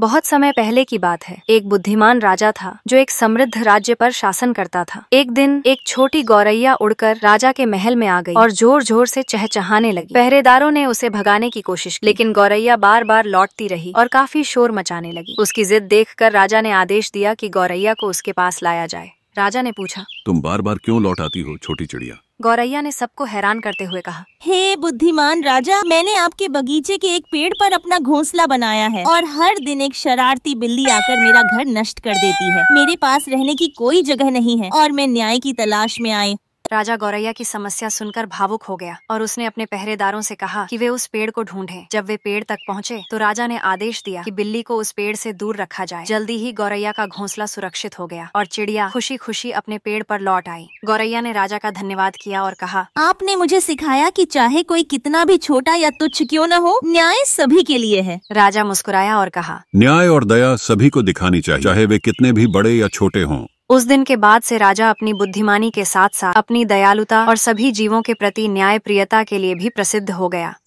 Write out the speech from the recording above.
बहुत समय पहले की बात है एक बुद्धिमान राजा था जो एक समृद्ध राज्य पर शासन करता था एक दिन एक छोटी गौरैया उड़कर राजा के महल में आ गई और जोर जोर से चहचहाने लगी पहरेदारों ने उसे भगाने की कोशिश की लेकिन गौरैया बार बार लौटती रही और काफी शोर मचाने लगी उसकी जिद देख राजा ने आदेश दिया की गौरैया को उसके पास लाया जाए राजा ने पूछा तुम बार बार क्यों लौट आती हो छोटी चिड़िया गौरैया ने सबको हैरान करते हुए कहा हे hey, बुद्धिमान राजा मैंने आपके बगीचे के एक पेड़ पर अपना घोंसला बनाया है और हर दिन एक शरारती बिल्ली आकर मेरा घर नष्ट कर देती है मेरे पास रहने की कोई जगह नहीं है और मैं न्याय की तलाश में आई राजा गौरैया की समस्या सुनकर भावुक हो गया और उसने अपने पहरेदारों से कहा कि वे उस पेड़ को ढूंढें। जब वे पेड़ तक पहुंचे तो राजा ने आदेश दिया कि बिल्ली को उस पेड़ से दूर रखा जाए जल्दी ही गौरैया का घोंसला सुरक्षित हो गया और चिड़िया खुशी खुशी अपने पेड़ पर लौट आई गौरैया ने राजा का धन्यवाद किया और कहा आपने मुझे सिखाया कि चाहे कोई कितना भी छोटा या तुच्छ क्यों न हो न्याय सभी के लिए है राजा मुस्कुराया और कहा न्याय और दया सभी को दिखानी चाहिए चाहे वे कितने भी बड़े या छोटे हों उस दिन के बाद से राजा अपनी बुद्धिमानी के साथ साथ अपनी दयालुता और सभी जीवों के प्रति न्याय प्रियता के लिए भी प्रसिद्ध हो गया